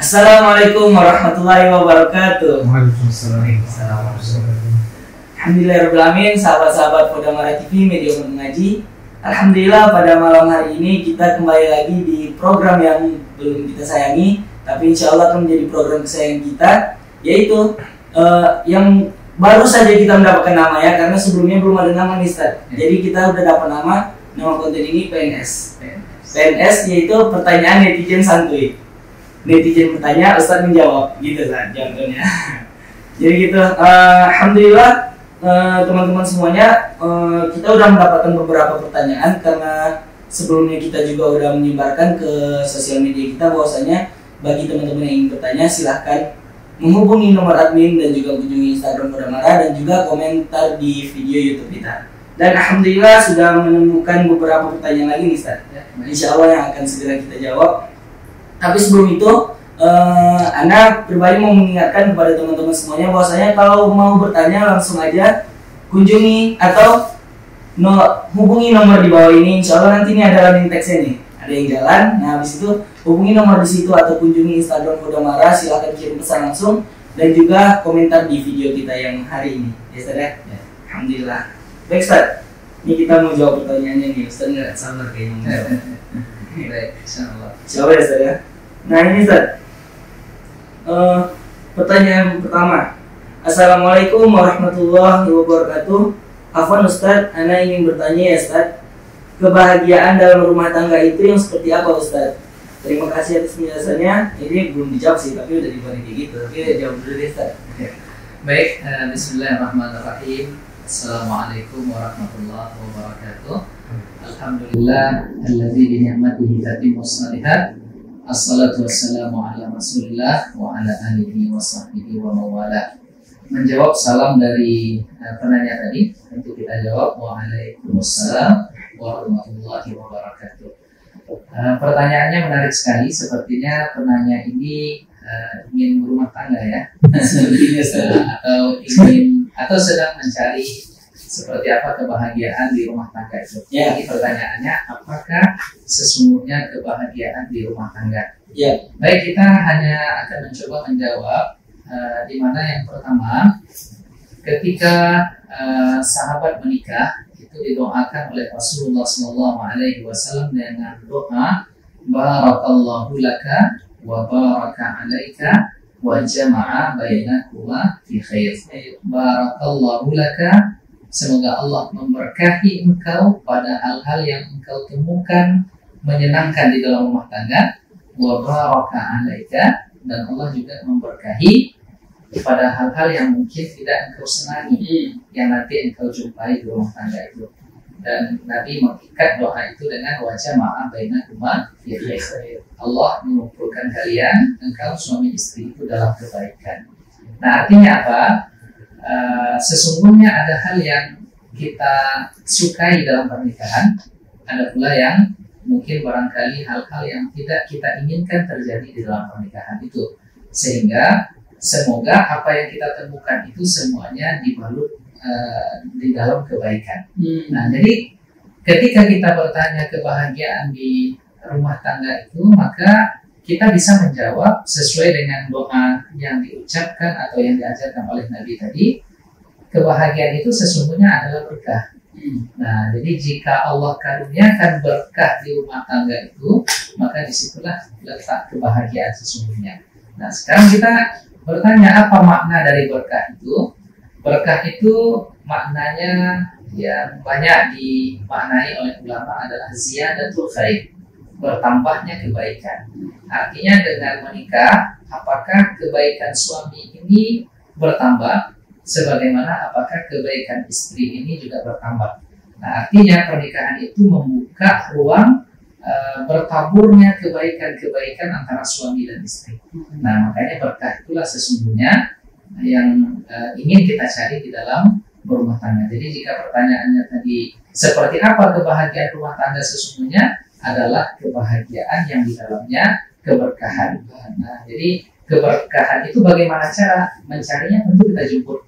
Assalamualaikum warahmatullahi wabarakatuh. Waalaikumsalam. Alhamdulillahirrahmanirrahim. Sahabat-sahabat Podamara TV Media Mengaji. Alhamdulillah pada malam hari ini kita kembali lagi di program yang belum kita sayangi. Tapi insya Allah akan menjadi program kesayangan kita. Yaitu uh, yang baru saja kita mendapatkan nama ya. Karena sebelumnya belum ada nama nih Jadi kita udah dapat nama. Nama konten ini PNS. PNS yaitu pertanyaan netizen santuy netizen bertanya Ustadz menjawab gitu kan jawabannya. jadi gitu uh, alhamdulillah eh, teman-teman uh, semuanya uh, kita udah mendapatkan beberapa pertanyaan karena sebelumnya kita juga udah menyebarkan ke sosial media kita bahwasanya bagi teman-teman yang ingin bertanya silahkan menghubungi nomor admin dan juga kunjungi Instagram Kodamara dan juga komentar di video YouTube kita. Dan Alhamdulillah sudah menemukan beberapa pertanyaan lagi nih Ustaz ya. Insya Allah yang akan segera kita jawab Tapi sebelum itu uh, Anda pribadi mau mengingatkan kepada teman-teman semuanya bahwasanya kalau mau bertanya langsung aja Kunjungi atau no, hubungi nomor di bawah ini Insya Allah nanti ini ada landing textnya nih ada yang jalan. Nah, habis itu hubungi nomor di situ atau kunjungi Instagram Kodamara, silahkan kirim pesan langsung dan juga komentar di video kita yang hari ini. Ya, Ustaz ya. ya Alhamdulillah. Baik Ustaz, ini kita mau jawab pertanyaannya nih Ustaz nggak sabar kayaknya mau jawab Baik, insyaAllah Jawab ya Ustaz ya Nah ini Ustaz uh, Pertanyaan pertama Assalamualaikum warahmatullahi wabarakatuh Afwan Ustaz, Ana ingin bertanya ya Ustaz Kebahagiaan dalam rumah tangga itu yang seperti apa Ustaz? Terima kasih atas penjelasannya Ini belum dijawab sih, tapi udah dibalik gitu Tapi jawab dulu deh Ustaz Baik, uh, Bismillahirrahmanirrahim Assalamualaikum warahmatullahi wabarakatuh. Hmm. Alhamdulillah alladzi bi ni'matihi tatimmu shalihat. Assalatu wassalamu ala Rasulillah wa ala alihi wa sahbihi wa mawala. Menjawab salam dari uh, penanya tadi, untuk kita jawab Waalaikumsalam warahmatullahi wabarakatuh. Uh, pertanyaannya menarik sekali, sepertinya penanya ini uh, ingin berumah tangga ya, atau ingin atau sedang mencari seperti apa kebahagiaan di rumah tangga itu. Ya. Jadi pertanyaannya, apakah sesungguhnya kebahagiaan di rumah tangga? Ya. Baik, kita hanya akan mencoba menjawab uh, di mana yang pertama, ketika uh, sahabat menikah itu didoakan oleh Rasulullah Shallallahu Alaihi Wasallam dengan doa Barakallahu laka wa baraka alaika wa jama'a bainakuma fi khair. Barakallahu laka. Semoga Allah memberkahi engkau pada hal-hal yang engkau temukan menyenangkan di dalam rumah tangga. Wa baraka alaika dan Allah juga memberkahi pada hal-hal yang mungkin tidak engkau senangi hmm. yang nanti engkau jumpai di rumah tangga itu dan Nabi mengikat doa itu dengan wajah maaf baina umat ya Allah mengumpulkan kalian engkau suami istri itu dalam kebaikan nah artinya apa uh, sesungguhnya ada hal yang kita sukai dalam pernikahan ada pula yang mungkin barangkali hal-hal yang tidak kita inginkan terjadi di dalam pernikahan itu sehingga semoga apa yang kita temukan itu semuanya dibalut Eh, di dalam kebaikan. Hmm. Nah, jadi ketika kita bertanya kebahagiaan di rumah tangga itu, maka kita bisa menjawab sesuai dengan doa yang diucapkan atau yang diajarkan oleh Nabi tadi. Kebahagiaan itu sesungguhnya adalah berkah. Hmm. Nah, jadi jika Allah karuniakan berkah di rumah tangga itu, maka disitulah letak kebahagiaan sesungguhnya. Nah, sekarang kita bertanya apa makna dari berkah itu? Berkah itu maknanya ya banyak dimaknai oleh ulama adalah ziyadatul khair, bertambahnya kebaikan. Artinya dengan menikah, apakah kebaikan suami ini bertambah sebagaimana apakah kebaikan istri ini juga bertambah. Nah, artinya pernikahan itu membuka ruang e, bertaburnya kebaikan-kebaikan antara suami dan istri. Nah, makanya berkah itulah sesungguhnya yang uh, ingin kita cari di dalam rumah tangga. Jadi jika pertanyaannya tadi seperti apa kebahagiaan rumah tangga sesungguhnya adalah kebahagiaan yang di dalamnya keberkahan. Nah, jadi keberkahan itu bagaimana cara mencarinya tentu kita jemput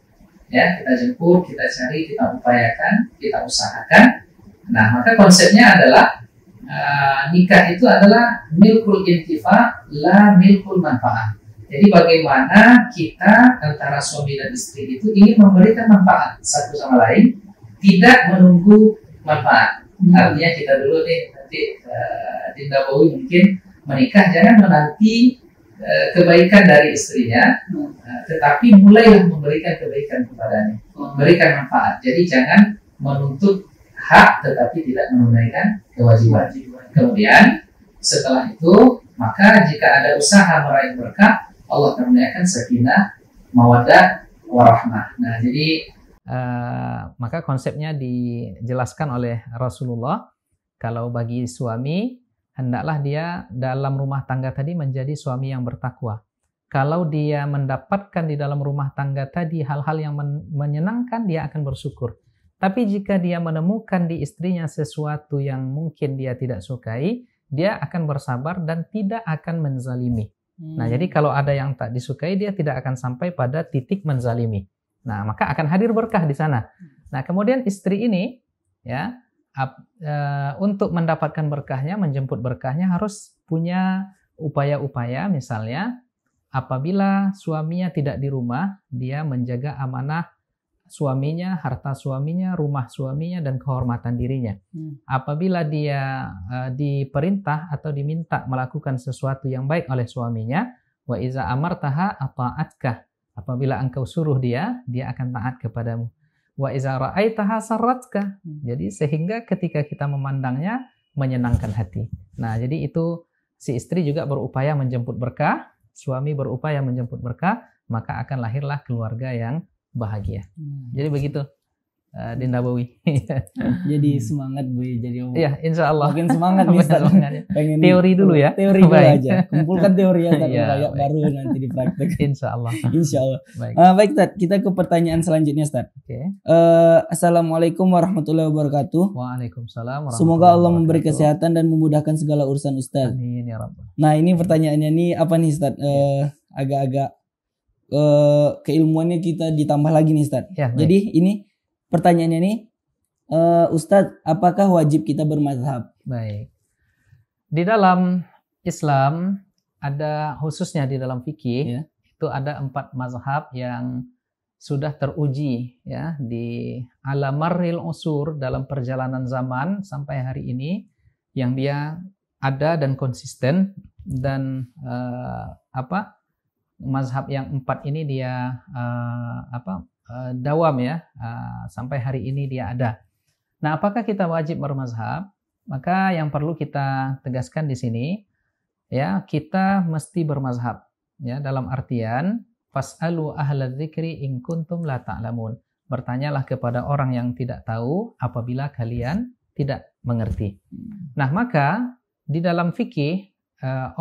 ya kita jemput kita cari kita upayakan kita usahakan nah maka konsepnya adalah uh, nikah itu adalah milkul intifa la milkul manfaat jadi bagaimana kita antara suami dan istri itu ingin memberikan manfaat satu sama lain, tidak menunggu manfaat. Hmm. Artinya kita dulu nih nanti uh, Dinda Bowie mungkin menikah jangan menanti uh, kebaikan dari istrinya, hmm. uh, tetapi mulailah memberikan kebaikan kepadanya, hmm. memberikan manfaat. Jadi jangan menuntut hak tetapi tidak menunaikan kewajiban. Kemudian setelah itu maka jika ada usaha meraih berkah Allah akan menyediakan sakinah, mawaddah, warahmah. Nah, jadi uh, maka konsepnya dijelaskan oleh Rasulullah kalau bagi suami hendaklah dia dalam rumah tangga tadi menjadi suami yang bertakwa. Kalau dia mendapatkan di dalam rumah tangga tadi hal-hal yang men menyenangkan, dia akan bersyukur. Tapi jika dia menemukan di istrinya sesuatu yang mungkin dia tidak sukai, dia akan bersabar dan tidak akan menzalimi. Nah, jadi hmm. kalau ada yang tak disukai, dia tidak akan sampai pada titik menzalimi. Nah, maka akan hadir berkah di sana. Hmm. Nah, kemudian istri ini, ya, ap, e, untuk mendapatkan berkahnya, menjemput berkahnya harus punya upaya-upaya, misalnya apabila suaminya tidak di rumah, dia menjaga amanah suaminya, harta suaminya, rumah suaminya, dan kehormatan dirinya. Hmm. Apabila dia uh, diperintah atau diminta melakukan sesuatu yang baik oleh suaminya, wa iza amartaha atkah Apabila engkau suruh dia, dia akan taat kepadamu. Wa iza ra'aitaha saratkah Hmm. Jadi sehingga ketika kita memandangnya menyenangkan hati. Nah, jadi itu si istri juga berupaya menjemput berkah, suami berupaya menjemput berkah, maka akan lahirlah keluarga yang bahagia. Hmm. Jadi begitu. Uh, Dinda Nabawi. jadi semangat Bu ya, jadi om. Ya, insya Allah. semangat nih semangat. Ya. Pengen teori dulu ya. Teori dulu aja. Kumpulkan teori yang ya, iya, baru nanti praktek. Insya Allah. insya Allah. Baik. Uh, baik Ustaz, kita ke pertanyaan selanjutnya Ustaz. Oke. Okay. Uh, eh, Assalamualaikum warahmatullahi wabarakatuh. Waalaikumsalam. Semoga Allah memberi kesehatan dan memudahkan segala urusan Ustaz. Amin ya Rabbal. Nah ini pertanyaannya nih apa nih Tad? Uh, iya. agak-agak ke eh, keilmuannya kita ditambah lagi nih Ustaz. Ya, Jadi ini pertanyaannya nih uh, eh, Ustaz, apakah wajib kita bermazhab? Baik. Di dalam Islam ada khususnya di dalam fikih ya. itu ada empat mazhab yang sudah teruji ya di alamaril usur dalam perjalanan zaman sampai hari ini yang dia ada dan konsisten dan uh, apa mazhab yang empat ini dia uh, apa uh, dawam ya uh, sampai hari ini dia ada. Nah, apakah kita wajib bermazhab? Maka yang perlu kita tegaskan di sini ya, kita mesti bermazhab ya dalam artian fasalu ahladzikri in kuntum la ta'lamun. Bertanyalah kepada orang yang tidak tahu apabila kalian tidak mengerti. Nah, maka di dalam fikih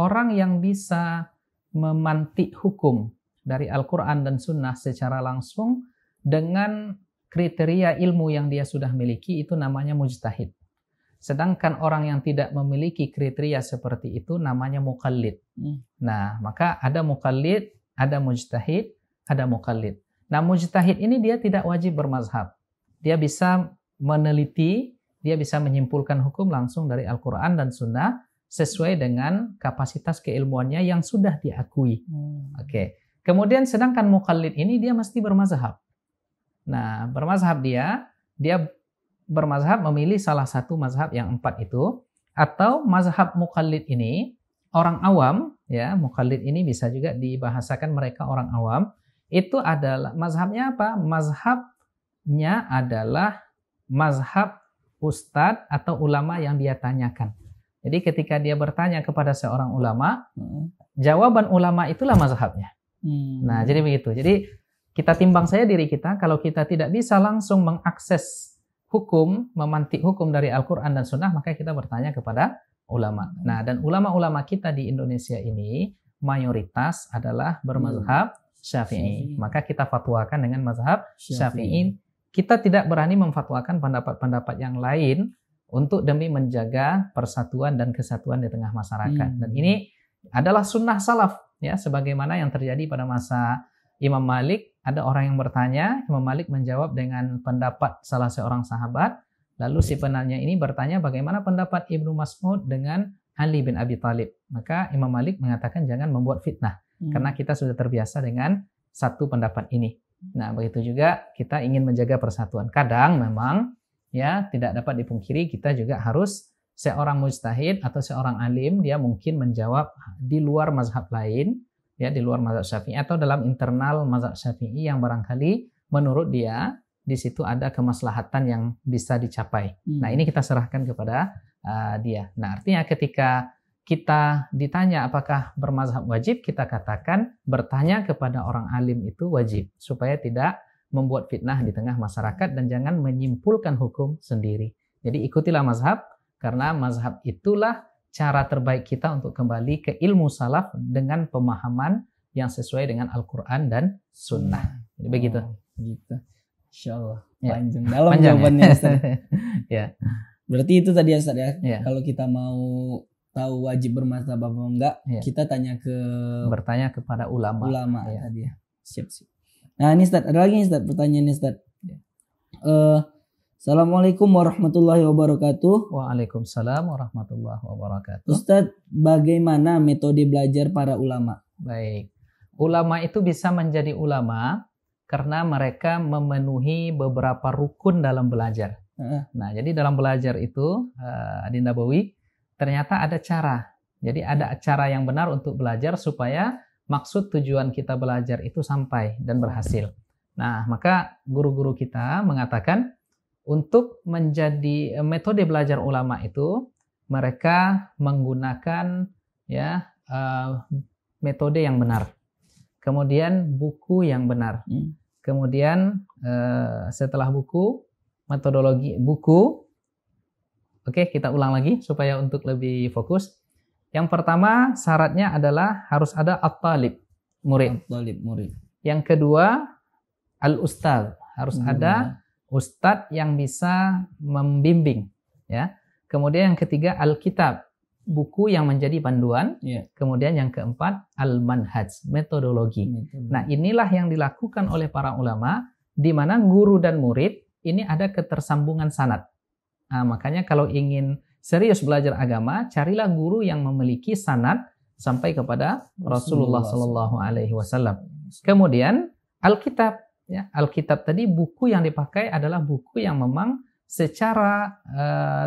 orang yang bisa memantik hukum dari Al-Quran dan Sunnah secara langsung dengan kriteria ilmu yang dia sudah miliki itu namanya mujtahid. Sedangkan orang yang tidak memiliki kriteria seperti itu namanya mukallid. Hmm. Nah, maka ada mukallid, ada mujtahid, ada mukallid. Nah, mujtahid ini dia tidak wajib bermazhab. Dia bisa meneliti, dia bisa menyimpulkan hukum langsung dari Al-Quran dan Sunnah sesuai dengan kapasitas keilmuannya yang sudah diakui. Hmm. Oke. Okay. Kemudian sedangkan mukallid ini dia mesti bermazhab. Nah, bermazhab dia, dia bermazhab memilih salah satu mazhab yang empat itu atau mazhab mukallid ini orang awam ya, mukallid ini bisa juga dibahasakan mereka orang awam itu adalah mazhabnya apa? Mazhabnya adalah mazhab ustadz atau ulama yang dia tanyakan. Jadi ketika dia bertanya kepada seorang ulama, hmm. jawaban ulama itulah mazhabnya. Hmm. Nah, jadi begitu. Jadi kita timbang saya diri kita kalau kita tidak bisa langsung mengakses hukum, memantik hukum dari Al-Qur'an dan Sunnah, maka kita bertanya kepada ulama. Nah, dan ulama-ulama kita di Indonesia ini mayoritas adalah bermazhab hmm. Syafi'i. Maka kita fatwakan dengan mazhab Syafi'i. Syafi'i. Kita tidak berani memfatwakan pendapat-pendapat yang lain untuk demi menjaga persatuan dan kesatuan di tengah masyarakat. Hmm. Dan ini adalah sunnah salaf ya sebagaimana yang terjadi pada masa Imam Malik ada orang yang bertanya Imam Malik menjawab dengan pendapat salah seorang sahabat lalu si penanya ini bertanya bagaimana pendapat Ibnu Mas'ud dengan Ali bin Abi Thalib maka Imam Malik mengatakan jangan membuat fitnah hmm. karena kita sudah terbiasa dengan satu pendapat ini nah begitu juga kita ingin menjaga persatuan kadang memang ya tidak dapat dipungkiri kita juga harus seorang mujtahid atau seorang alim dia mungkin menjawab di luar mazhab lain ya di luar mazhab syafi'i atau dalam internal mazhab syafi'i yang barangkali menurut dia di situ ada kemaslahatan yang bisa dicapai. Hmm. Nah ini kita serahkan kepada uh, dia. Nah artinya ketika kita ditanya apakah bermazhab wajib, kita katakan bertanya kepada orang alim itu wajib supaya tidak membuat fitnah di tengah masyarakat dan jangan menyimpulkan hukum sendiri. Jadi ikutilah mazhab karena mazhab itulah cara terbaik kita untuk kembali ke ilmu salaf dengan pemahaman yang sesuai dengan Al-Quran dan Sunnah. Jadi hmm. oh, begitu. Gitu. Insya Ya. Panjang dalam Panjang, ya? jawabannya ya. ya. Berarti itu tadi Ustaz ya. ya. Kalau kita mau tahu wajib bermazhab apa enggak, ya. kita tanya ke bertanya kepada ulama. Ulama ya. tadi ya. Siap, siap. Nah ini Ustaz, ada lagi nih Ustaz nih Ustaz. Uh, Assalamualaikum warahmatullahi wabarakatuh. Waalaikumsalam warahmatullahi wabarakatuh. Ustaz, bagaimana metode belajar para ulama? Baik. Ulama itu bisa menjadi ulama karena mereka memenuhi beberapa rukun dalam belajar. Uh. Nah, jadi dalam belajar itu uh, eh, Adinda Bowie, ternyata ada cara. Jadi ada cara yang benar untuk belajar supaya maksud tujuan kita belajar itu sampai dan berhasil. Nah, maka guru-guru kita mengatakan untuk menjadi eh, metode belajar ulama itu mereka menggunakan ya uh, metode yang benar. Kemudian buku yang benar. Hmm. Kemudian uh, setelah buku metodologi buku Oke, kita ulang lagi supaya untuk lebih fokus yang pertama syaratnya adalah harus ada at-talib, murid. at murid. Yang kedua al-ustaz, harus hmm. ada ustadz yang bisa membimbing, ya. Kemudian yang ketiga al-kitab, buku yang menjadi panduan. Yeah. Kemudian yang keempat al-manhaj, metodologi. Hmm. Nah, inilah yang dilakukan oleh para ulama di mana guru dan murid ini ada ketersambungan sanat. Nah, makanya kalau ingin serius belajar agama, carilah guru yang memiliki sanad sampai kepada Rasulullah Shallallahu Alaihi Wasallam. Kemudian Alkitab, ya, Alkitab tadi buku yang dipakai adalah buku yang memang secara uh,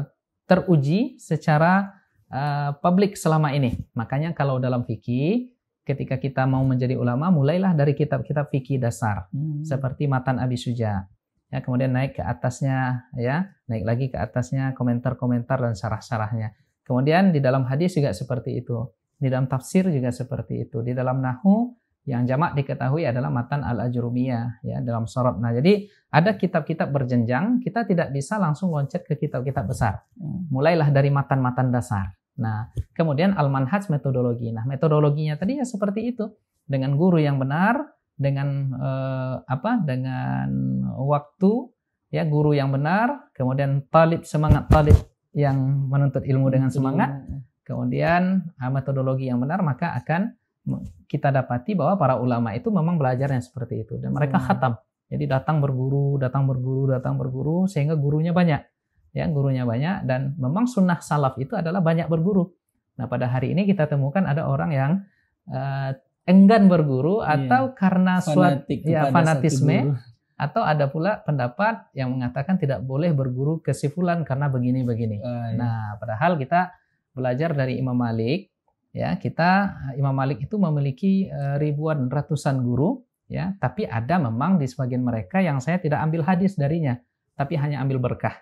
teruji, secara uh, publik selama ini. Makanya kalau dalam fikih, ketika kita mau menjadi ulama, mulailah dari kitab-kitab fikih dasar, hmm. seperti Matan Abi Suja, ya kemudian naik ke atasnya ya naik lagi ke atasnya komentar-komentar dan sarah syarahnya kemudian di dalam hadis juga seperti itu di dalam tafsir juga seperti itu di dalam nahu yang jamak diketahui adalah matan al ajrumiyah ya dalam sorot. Nah jadi ada kitab-kitab berjenjang kita tidak bisa langsung loncat ke kitab-kitab besar. Hmm. Mulailah dari matan-matan dasar. Nah kemudian al manhaj metodologi. Nah metodologinya tadi ya seperti itu dengan guru yang benar dengan uh, apa dengan waktu ya guru yang benar kemudian talib semangat talib yang menuntut ilmu dengan semangat kemudian ah, metodologi yang benar maka akan kita dapati bahwa para ulama itu memang belajarnya seperti itu dan mereka khatam jadi datang berguru datang berguru datang berguru sehingga gurunya banyak ya gurunya banyak dan memang sunnah salaf itu adalah banyak berguru nah pada hari ini kita temukan ada orang yang uh, enggan berguru iya. atau yeah. karena Fanatik suatu ya, fanatisme atau ada pula pendapat yang mengatakan tidak boleh berguru kesifulan karena begini-begini. Oh, ah, iya. Nah, padahal kita belajar dari Imam Malik, ya, kita Imam Malik itu memiliki eh, ribuan ratusan guru, ya, tapi ada memang di sebagian mereka yang saya tidak ambil hadis darinya, tapi hanya ambil berkah.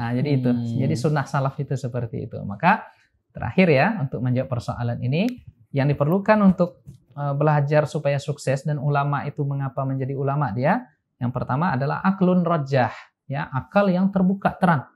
Nah, jadi hmm. itu. Jadi sunnah salaf itu seperti itu. Maka terakhir ya untuk menjawab persoalan ini yang diperlukan untuk Eh, belajar supaya sukses dan ulama itu mengapa menjadi ulama dia? Yang pertama adalah aklun rojah, ya akal yang terbuka terang,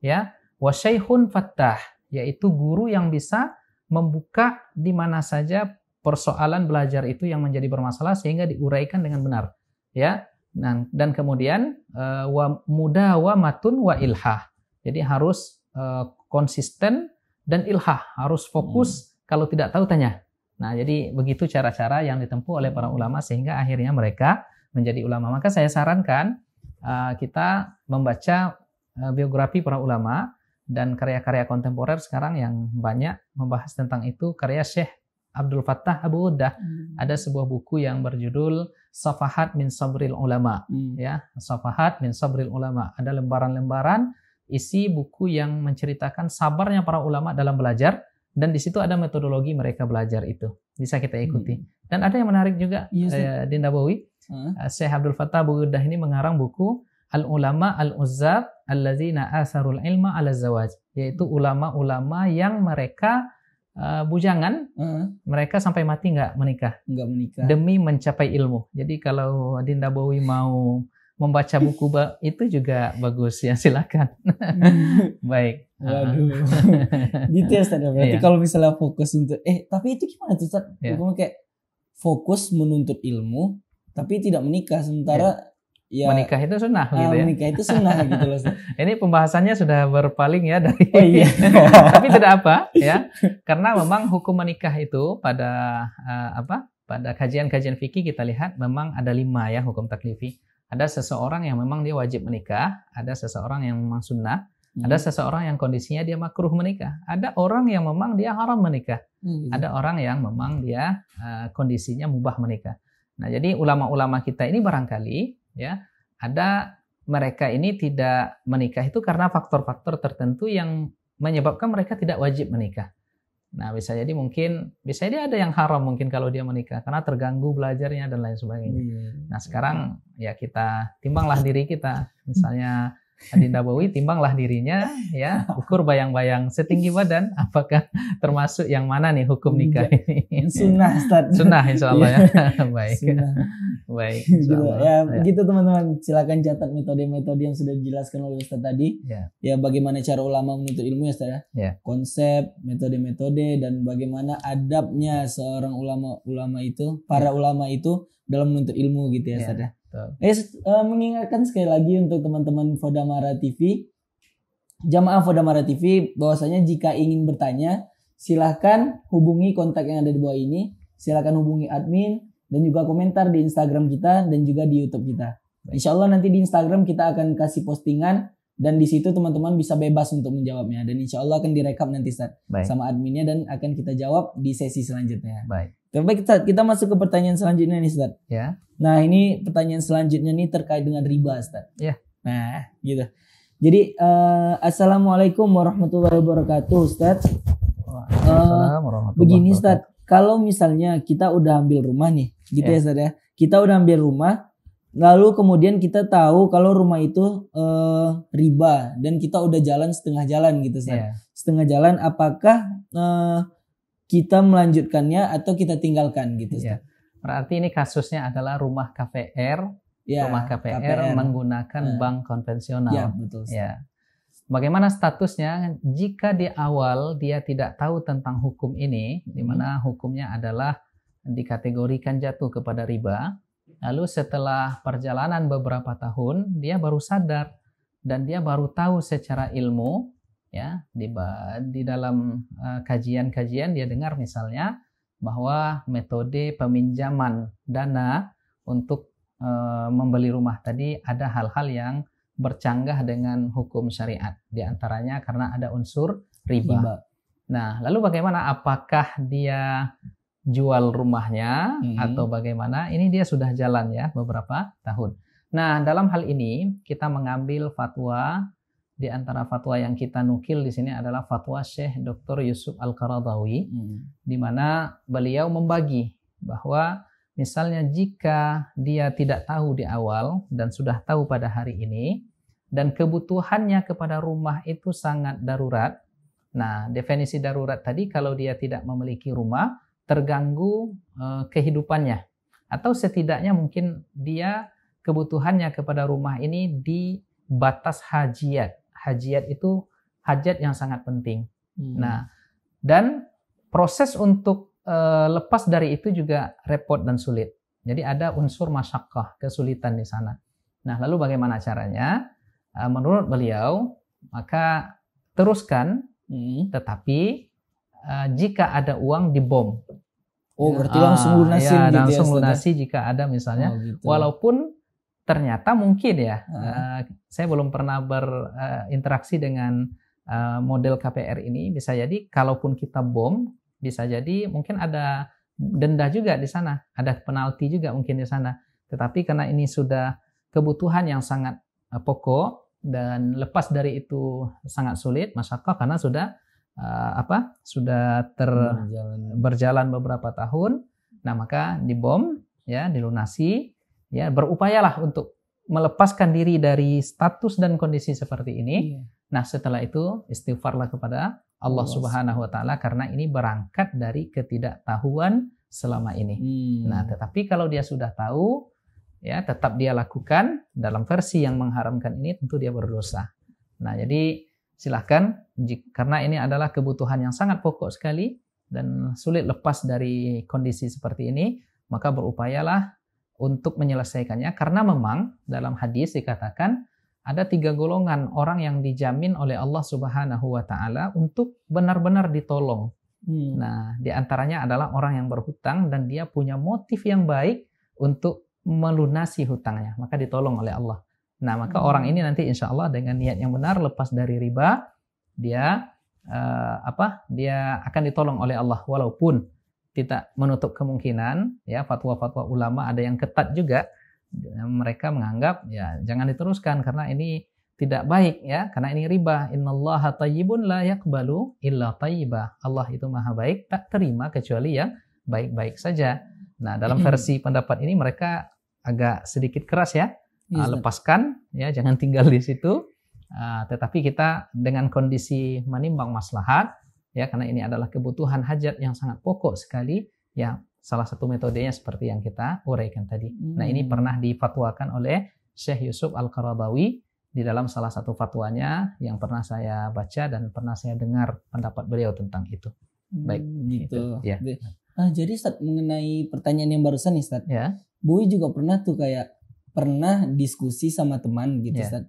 ya wasyaikhun fattah, yaitu guru yang bisa membuka di mana saja persoalan belajar itu yang menjadi bermasalah sehingga diuraikan dengan benar, ya. Dan, dan kemudian eh, wa muda wa matun wa ilha, jadi harus eh, konsisten dan ilha harus fokus. Hmm. Kalau tidak tahu tanya, Nah, jadi begitu cara-cara yang ditempuh oleh para ulama sehingga akhirnya mereka menjadi ulama. Maka saya sarankan uh, kita membaca uh, biografi para ulama dan karya-karya kontemporer sekarang yang banyak membahas tentang itu karya Syekh Abdul Fattah Abu Udah. Hmm. Ada sebuah buku yang berjudul Safahat min Sabril Ulama, hmm. ya. Safahat min Sabril Ulama. Ada lembaran-lembaran isi buku yang menceritakan sabarnya para ulama dalam belajar dan di situ ada metodologi mereka belajar itu bisa kita ikuti hmm. dan ada yang menarik juga yes, iya, uh, eh, Dinda Bowie hmm. Uh. Eh, Syekh Abdul Fattah ini mengarang buku al ulama al uzzab alladzina asarul ilma al zawaj yaitu hmm. ulama-ulama yang mereka uh, bujangan uh. mereka sampai mati nggak menikah nggak menikah demi mencapai ilmu jadi kalau Dinda Bowie mau membaca buku itu juga bagus ya silakan. Baik. Waduh. Detail gitu ya, standar ya. berarti yeah. kalau misalnya fokus untuk eh tapi itu gimana tuh Tad? Yeah. kayak fokus menuntut ilmu tapi tidak menikah sementara yeah. ya menikah itu sunnah gitu ya. Menikah itu sunnah gitu loh. Ini pembahasannya sudah berpaling ya dari oh, iya. tapi tidak apa ya. Karena memang hukum menikah itu pada uh, apa? Pada kajian-kajian fikih kita lihat memang ada lima ya hukum taklifi ada seseorang yang memang dia wajib menikah, ada seseorang yang memang sunnah, hmm. ada seseorang yang kondisinya dia makruh menikah, ada orang yang memang dia haram menikah, hmm. Gitu. ada orang yang memang dia uh, kondisinya mubah menikah. Nah, jadi ulama-ulama kita ini barangkali ya ada mereka ini tidak menikah itu karena faktor-faktor tertentu yang menyebabkan mereka tidak wajib menikah. Nah, bisa jadi mungkin bisa jadi ada yang haram mungkin kalau dia menikah karena terganggu belajarnya dan lain sebagainya. Hmm. Nah, sekarang iya. ya kita timbanglah diri kita. Misalnya Adinda Bowie timbanglah dirinya ya ukur bayang-bayang setinggi badan apakah termasuk yang mana nih hukum nikah ini sunnah Ustaz. sunnah insya Allah ya, iya. baik sunnah. baik insya Allah. ya, ya teman-teman silakan catat metode-metode yang sudah dijelaskan oleh Ustaz tadi ya, ya bagaimana cara ulama menuntut ilmu ya Ustaz ya, ya. konsep metode-metode dan bagaimana adabnya seorang ulama-ulama itu para ya. ulama itu dalam menuntut ilmu gitu ya, ya. Ustaz ya Eh, eh, mengingatkan sekali lagi untuk teman-teman Fodamara TV, jamaah Fodamara TV, bahwasanya jika ingin bertanya, silahkan hubungi kontak yang ada di bawah ini, silahkan hubungi admin, dan juga komentar di Instagram kita dan juga di YouTube kita. Insya Allah nanti di Instagram kita akan kasih postingan dan di situ teman-teman bisa bebas untuk menjawabnya dan insya Allah akan direkap nanti saat sama adminnya dan akan kita jawab di sesi selanjutnya. Baik. Tapi kita kita masuk ke pertanyaan selanjutnya nih, Ustaz. Ya. Nah, ini pertanyaan selanjutnya nih terkait dengan riba, Ustaz. Ya. Nah, gitu. Jadi uh, assalamualaikum warahmatullahi wabarakatuh, Ustaz. Assalamualaikum eh, warahmatullahi uh, Begini, Ustaz. Kalau misalnya kita udah ambil rumah nih, gitu ya, ya Ustaz ya. Kita udah ambil rumah, lalu kemudian kita tahu kalau rumah itu uh, riba dan kita udah jalan setengah jalan gitu, Ustaz. Ya. Setengah jalan apakah uh, kita melanjutkannya atau kita tinggalkan gitu. Ya. Berarti ini kasusnya adalah rumah KPR, ya, rumah KPR, KPR menggunakan ya. bank konvensional. Ya, betul. Ya. Bagaimana statusnya jika di awal dia tidak tahu tentang hukum ini, hmm. di mana hukumnya adalah dikategorikan jatuh kepada riba. Lalu setelah perjalanan beberapa tahun, dia baru sadar dan dia baru tahu secara ilmu ya di di dalam eh, kajian-kajian uh, dia dengar misalnya bahwa metode peminjaman dana untuk uh, membeli rumah tadi ada hal-hal yang bercanggah dengan hukum syariat di antaranya karena ada unsur riba. riba. Nah, lalu bagaimana apakah dia jual rumahnya hmm. atau bagaimana? Ini dia sudah jalan ya beberapa tahun. Nah, dalam hal ini kita mengambil fatwa di antara fatwa yang kita nukil di sini adalah fatwa Syekh Dr. Yusuf Al-Qaradawi hmm. di mana beliau membagi bahwa misalnya jika dia tidak tahu di awal dan sudah tahu pada hari ini dan kebutuhannya kepada rumah itu sangat darurat. Nah, definisi darurat tadi kalau dia tidak memiliki rumah terganggu eh, kehidupannya atau setidaknya mungkin dia kebutuhannya kepada rumah ini di batas hajiat hajiat itu hajat yang sangat penting. Hmm. Nah, dan proses untuk uh, lepas dari itu juga repot dan sulit. Jadi ada unsur masyakah, kesulitan di sana. Nah, lalu bagaimana caranya? Uh, menurut beliau, maka teruskan, hmm. tetapi uh, jika ada uang dibom. Oh, berarti langsung ah, lunasi. Iya, gitu ya, langsung ya? lunasi jika ada misalnya. Oh, gitu. Walaupun ternyata mungkin ya, hmm. uh, saya belum pernah berinteraksi eh, uh, dengan uh, model KPR ini. Bisa jadi, kalaupun kita bom, bisa jadi mungkin ada denda juga di sana, ada penalti juga mungkin di sana. Tetapi karena ini sudah kebutuhan yang sangat uh, pokok dan lepas dari itu sangat sulit, masyarakat karena sudah uh, apa sudah ter berjalan. berjalan beberapa tahun, nah maka dibom ya dilunasi ya berupayalah untuk melepaskan diri dari status dan kondisi seperti ini. Iya. Nah, setelah itu istighfarlah kepada Allah, Allah Subhanahu wa taala karena ini berangkat dari ketidaktahuan selama ini. Hmm. Nah, tetapi kalau dia sudah tahu ya tetap dia lakukan dalam versi yang mengharamkan ini tentu dia berdosa. Nah, jadi silahkan karena ini adalah kebutuhan yang sangat pokok sekali dan sulit lepas dari kondisi seperti ini, maka berupayalah untuk menyelesaikannya karena memang dalam hadis dikatakan ada tiga golongan orang yang dijamin oleh Allah Subhanahu wa taala untuk benar-benar ditolong. Hmm. Nah, di antaranya adalah orang yang berhutang dan dia punya motif yang baik untuk melunasi hutangnya, maka ditolong oleh Allah. Nah, maka hmm. orang ini nanti insya Allah dengan niat yang benar lepas dari riba, dia uh, apa? Dia akan ditolong oleh Allah walaupun tidak menutup kemungkinan ya fatwa-fatwa ulama ada yang ketat juga mereka menganggap ya jangan diteruskan karena ini tidak baik ya karena ini riba innallaha tayyibun la yaqbalu illa tayyiba Allah itu maha baik tak terima kecuali yang baik-baik saja nah dalam versi pendapat ini mereka agak sedikit keras ya yes, iya, lepaskan ya jangan tinggal di situ uh, tetapi kita dengan kondisi menimbang maslahat ya karena ini adalah kebutuhan hajat yang sangat pokok sekali ya salah satu metodenya seperti yang kita uraikan tadi. Hmm. Nah, ini hmm. pernah difatwakan oleh Syekh Yusuf al Karabawi di dalam salah satu fatwanya yang pernah saya baca dan pernah saya dengar pendapat beliau tentang itu. Hmm, Baik, gitu. Itu, ya. Ah, jadi saat mengenai pertanyaan yang barusan nih Ustaz. Ya. Boy juga pernah tuh kayak pernah diskusi sama teman gitu ya.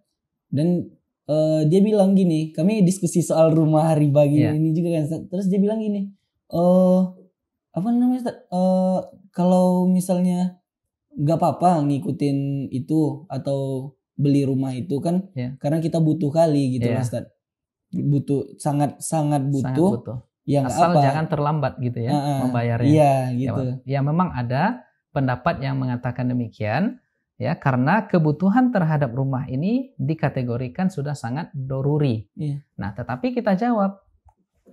Dan uh, dia bilang gini, kami diskusi soal rumah hari bagi yeah. ini juga kan. Terus dia bilang gini, eh uh, apa namanya? Uh, kalau misalnya nggak apa-apa ngikutin itu atau beli rumah itu kan yeah. karena kita butuh kali gitu yeah. Ustaz. Butuh sangat sangat butuh. Sangat butuh. Ya, Asal apa. jangan terlambat gitu ya uh, uh, membayarnya. Iya ya, gitu. Ya, ya memang ada pendapat yang mengatakan demikian ya karena kebutuhan terhadap rumah ini dikategorikan sudah sangat doruri. Yeah. Nah, tetapi kita jawab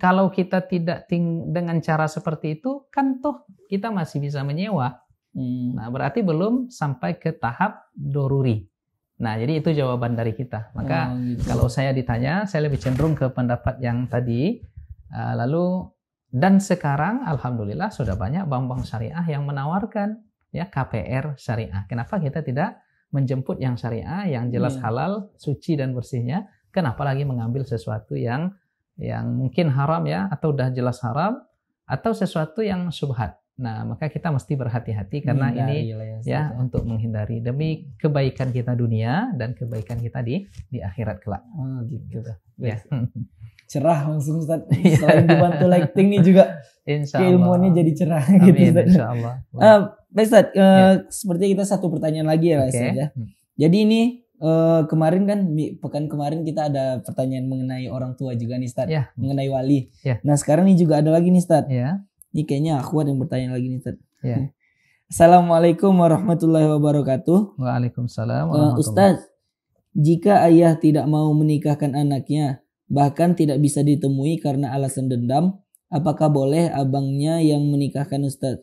kalau kita tidak ting dengan cara seperti itu kan toh kita masih bisa menyewa. Hmm. Nah, berarti belum sampai ke tahap doruri. Nah, jadi itu jawaban dari kita. Maka oh, gitu. kalau saya ditanya, saya lebih cenderung ke pendapat yang tadi. Eh, lalu dan sekarang alhamdulillah sudah banyak bank-bank syariah yang menawarkan ya KPR syariah. Kenapa kita tidak menjemput yang syariah, yang jelas iya. halal, suci dan bersihnya? Kenapa lagi mengambil sesuatu yang yang mungkin haram ya atau udah jelas haram atau sesuatu yang subhat. Nah, maka kita mesti berhati-hati karena ini ya, ya untuk menghindari demi kebaikan kita dunia dan kebaikan kita di di akhirat kelak. Oh, gitu. gitu. Ya. Cerah langsung Ustaz. Iya. Selain dibantu lighting ini juga insyaallah Allah. jadi cerah Amin, gitu Ustaz. Insyaallah. Baik, Ustaz, uh, eh, seperti ya. sepertinya kita satu pertanyaan lagi ya, okay. ya. Hmm. Jadi ini uh, kemarin kan pekan kemarin kita ada pertanyaan mengenai orang tua juga nih, Ustaz, ya. mengenai wali. Ya. Nah, sekarang ini juga ada lagi nih, Ustaz. Ya. Ini kayaknya aku ada yang bertanya lagi nih, Ustaz. Ya. Assalamualaikum warahmatullahi wabarakatuh. Waalaikumsalam eh, warahmatullahi. Uh, Ustaz, jika ayah tidak mau menikahkan anaknya, bahkan tidak bisa ditemui karena alasan dendam, apakah boleh abangnya yang menikahkan Ustaz?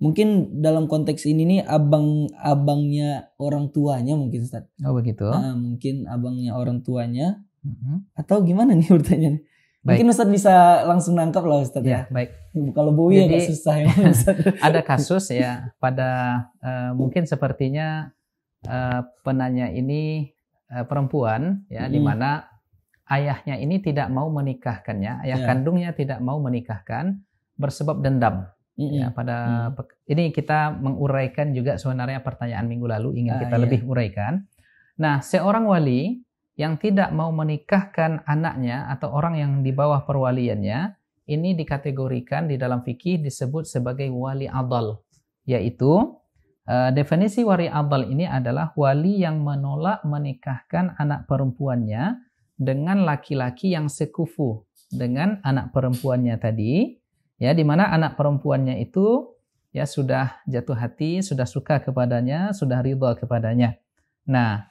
mungkin dalam konteks ini nih abang abangnya orang tuanya mungkin Ustaz. Oh begitu. Nah, mungkin abangnya orang tuanya hmm atau gimana nih urutannya? Mungkin Ustaz bisa langsung nangkap lah Ustaz ya. ya. Baik. Kalau Bowie Jadi, agak susah ya Ustaz. ada kasus ya pada uh, mungkin sepertinya uh, penanya ini uh, perempuan ya hmm. di mana ayahnya ini tidak mau menikahkannya, ayah ya. kandungnya tidak mau menikahkan bersebab dendam Mm-hmm. Ya, pada mm. ini kita menguraikan juga sebenarnya pertanyaan minggu lalu ingin ah, kita iya. lebih uraikan. Nah, seorang wali yang tidak mau menikahkan anaknya atau orang yang di bawah perwaliannya ini dikategorikan di dalam fikih disebut sebagai wali adal, yaitu uh, definisi wali adal ini adalah wali yang menolak menikahkan anak perempuannya dengan laki-laki yang sekufu dengan anak perempuannya tadi ya di mana anak perempuannya itu ya sudah jatuh hati, sudah suka kepadanya, sudah ridho kepadanya. Nah,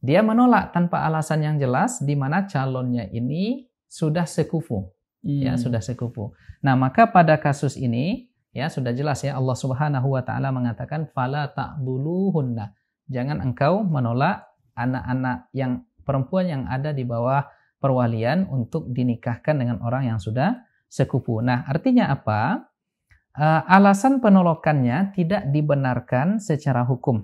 dia menolak tanpa alasan yang jelas di mana calonnya ini sudah sekufu. Ya, hmm. Ya, sudah sekufu. Nah, maka pada kasus ini ya sudah jelas ya Allah Subhanahu wa taala mengatakan fala ta'buluhunna. Jangan engkau menolak anak-anak yang perempuan yang ada di bawah perwalian untuk dinikahkan dengan orang yang sudah sekupu. Nah, artinya apa? Uh, alasan penolakannya tidak dibenarkan secara hukum.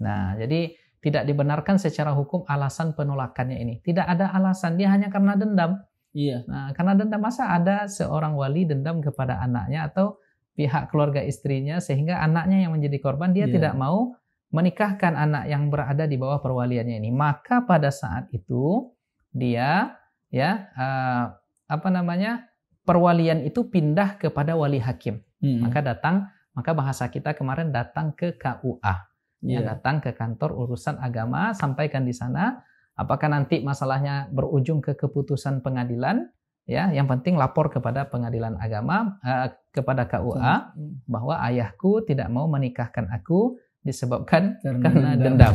Nah, jadi tidak dibenarkan secara hukum alasan penolakannya ini. Tidak ada alasan, dia hanya karena dendam. Iya. Nah, karena dendam masa ada seorang wali dendam kepada anaknya atau pihak keluarga istrinya sehingga anaknya yang menjadi korban dia yeah. tidak mau menikahkan anak yang berada di bawah perwaliannya ini. Maka pada saat itu dia ya uh, apa namanya perwalian itu pindah kepada wali hakim. Hmm. Maka datang, maka bahasa kita kemarin datang ke KUA. Yeah. Iya. datang ke kantor urusan agama, sampaikan di sana. Apakah nanti masalahnya berujung ke keputusan pengadilan? Ya, yang penting lapor kepada pengadilan agama eh, kepada KUA hmm. bahwa ayahku tidak mau menikahkan aku disebabkan karena, karena dendam. dendam.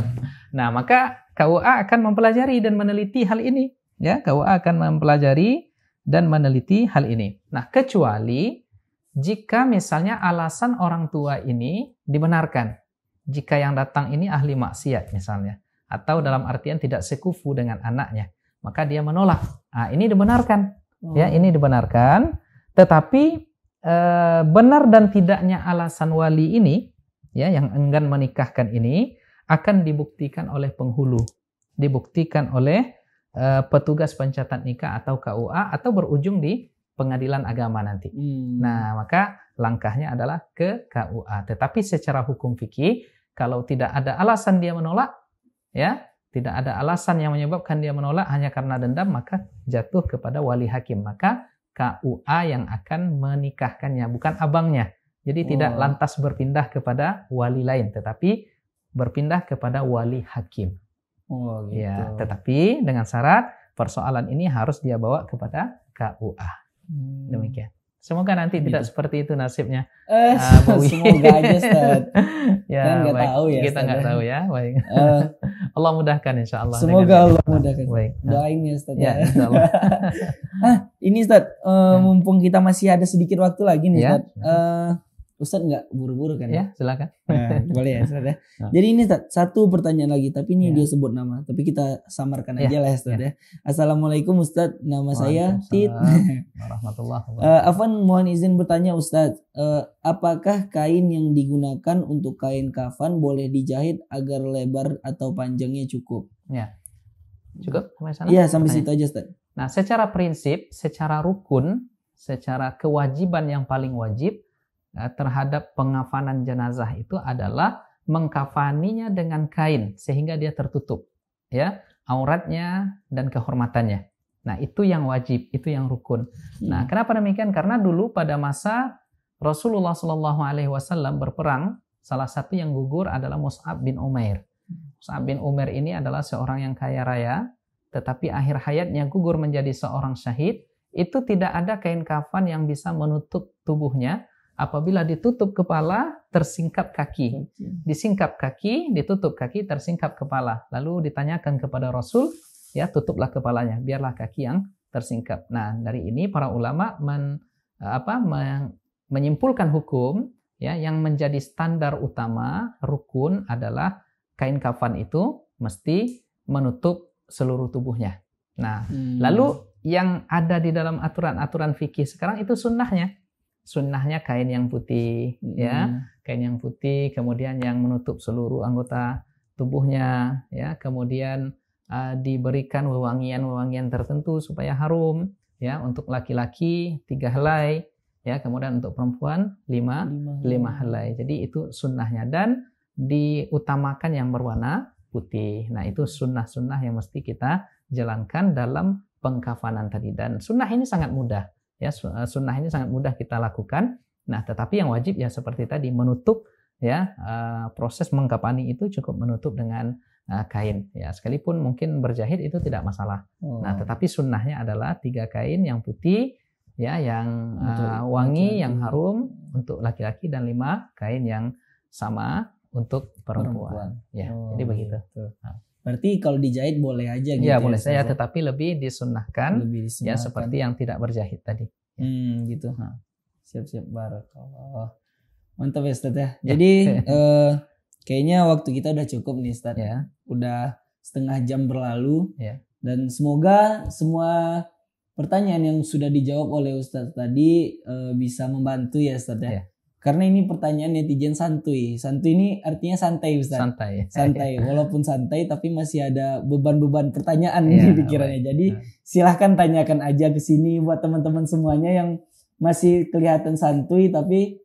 Nah, maka KUA akan mempelajari dan meneliti hal ini. Ya, KUA akan mempelajari dan meneliti hal ini. Nah, kecuali jika misalnya alasan orang tua ini dibenarkan. Jika yang datang ini ahli maksiat misalnya atau dalam artian tidak sekufu dengan anaknya, maka dia menolak. Nah, ini dibenarkan. Ya, oh. ini dibenarkan, tetapi e, benar dan tidaknya alasan wali ini ya yang enggan menikahkan ini akan dibuktikan oleh penghulu, dibuktikan oleh Eh, petugas pencatat nikah atau KUA atau berujung di pengadilan agama nanti. Hmm. Nah, maka langkahnya adalah ke KUA. Tetapi secara hukum fikih kalau tidak ada alasan dia menolak ya, tidak ada alasan yang menyebabkan dia menolak hanya karena dendam maka jatuh kepada wali hakim. Maka KUA yang akan menikahkannya bukan abangnya. Jadi oh. tidak lantas berpindah kepada wali lain tetapi berpindah kepada wali hakim. Oh, ya, gitu. Ya, tetapi dengan syarat persoalan ini harus dia bawa kepada KUA. Hmm. Demikian. Semoga nanti gitu. tidak seperti itu nasibnya. Eh, uh, semoga aja Ustaz. ya, kan nggak tahu ya. Kita nggak tahu ya. ya baik. Uh, Allah mudahkan insya Allah. Semoga Allah kita. mudahkan. Baik. Doain ya Ustaz. Ya, ya. insya Allah. Ah, ini Ustaz, uh, mumpung kita masih ada sedikit waktu lagi nih Ustaz. Ya. Uh, Ustad nggak buru-buru kan? Ya, ya? silakan. Nah, boleh ya, Ustaz ya. Nah. Jadi ini satu pertanyaan lagi, tapi ini ya. dia sebut nama, tapi kita samarkan ya, aja lah ya, Ustaz ya. ya. Assalamualaikum Ustad, nama saya Tit. Warahmatullahi uh, eh, Afan mohon izin bertanya Ustad, uh, eh, apakah kain yang digunakan untuk kain kafan boleh dijahit agar lebar atau panjangnya cukup? Ya. Cukup sampai sana? Iya, sampai situ aja Ustad. Nah, secara prinsip, secara rukun, secara kewajiban yang paling wajib Nah, terhadap pengafanan jenazah itu adalah mengkafaninya dengan kain sehingga dia tertutup ya auratnya dan kehormatannya. Nah, itu yang wajib, itu yang rukun. Iya. Nah, kenapa demikian? Karena dulu pada masa Rasulullah Shallallahu alaihi wasallam berperang, salah satu yang gugur adalah Mus'ab bin Umair. Mus'ab bin Umair ini adalah seorang yang kaya raya, tetapi akhir hayatnya gugur menjadi seorang syahid, itu tidak ada kain kafan yang bisa menutup tubuhnya Apabila ditutup kepala, tersingkap kaki. Disingkap kaki, ditutup kaki, tersingkap kepala. Lalu ditanyakan kepada Rasul, ya tutuplah kepalanya, biarlah kaki yang tersingkap. Nah, dari ini para ulama men, apa, men, menyimpulkan hukum ya yang menjadi standar utama rukun adalah kain kafan itu mesti menutup seluruh tubuhnya. Nah, hmm. lalu yang ada di dalam aturan-aturan fikih sekarang itu sunnahnya sunnahnya kain yang putih ya. hmm. ya kain yang putih kemudian yang menutup seluruh anggota tubuhnya ya kemudian uh, diberikan wewangian-wewangian tertentu supaya harum ya untuk laki-laki tiga helai ya kemudian untuk perempuan lima lima, lima helai jadi itu sunnahnya dan diutamakan yang berwarna putih nah itu sunnah-sunnah yang mesti kita jalankan dalam pengkafanan tadi dan sunnah ini sangat mudah Ya, eh, sunnah ini sangat mudah kita lakukan. Nah, tetapi yang wajib ya seperti tadi menutup ya eh, proses mengkapani itu cukup menutup dengan eh, kain ya sekalipun mungkin berjahit itu tidak masalah. Hmm. Nah, tetapi sunnahnya adalah tiga kain yang putih ya yang uh, wangi, yang harum untuk laki-laki dan lima kain yang sama untuk perempuan. perempuan. Ya, oh. jadi begitu. Gitu. Nah. Berarti kalau dijahit boleh aja iya, gitu. Ya, ya boleh saya tetapi lebih disunahkan, lebih disunahkan ya seperti yang tidak berjahit tadi. Hmm, gitu. Nah. Siap-siap barakallah. Mantap ya Ustaz ya. ya. Jadi eh, kayaknya waktu kita udah cukup nih Ustaz. Ya. Udah setengah jam berlalu. Ya. Dan semoga semua pertanyaan yang sudah dijawab oleh Ustadz tadi eh, bisa membantu ya Ustadz ya. ya. Karena ini pertanyaan netizen santuy. Santuy ini artinya santai Ustaz. Santai. Santai. Walaupun santai tapi masih ada beban-beban pertanyaan ya, di pikirannya. Jadi ya. silahkan tanyakan aja ke sini buat teman-teman semuanya yang masih kelihatan santuy tapi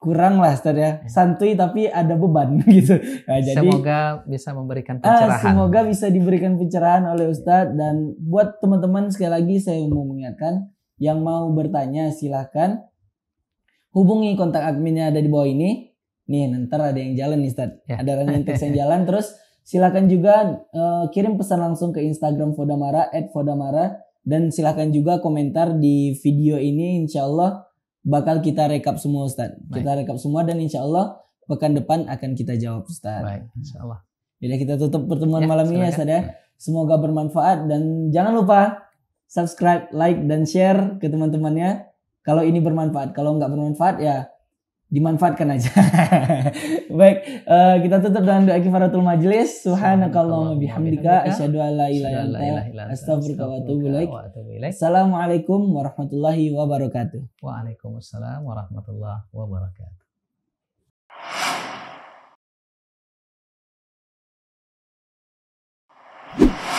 kurang lah Ustaz ya. Iya. Santuy tapi ada beban gitu. Nah, jadi semoga bisa memberikan ah, pencerahan. Ah, semoga bisa diberikan pencerahan oleh Ustadz dan buat teman-teman sekali lagi saya mau mengingatkan yang mau bertanya silahkan hubungi kontak adminnya ada di bawah ini. Nih, nanti ada yang jalan nih, Ustaz. Ya. Ada Ranintix yang jalan. Terus silakan juga uh, kirim pesan langsung ke Instagram Fodamara, at Fodamara. Dan silakan juga komentar di video ini, insya Allah bakal kita rekap semua, Ustaz. Kita rekap semua dan insya Allah pekan depan akan kita jawab, Ustaz. Baik, insya Allah. Bila kita tutup pertemuan ya, malam ini, ya, Ustaz ya. Semoga bermanfaat dan jangan lupa subscribe, like, dan share ke teman-temannya kalau ini bermanfaat kalau nggak bermanfaat ya dimanfaatkan aja baik uh, kita tutup dengan doa kifaratul majlis. subhanakallahumma bihamdika asyhadu an la ilaha illa anta astaghfiruka wa atubu ilaik assalamualaikum warahmatullahi wabarakatuh waalaikumsalam warahmatullahi wabarakatuh you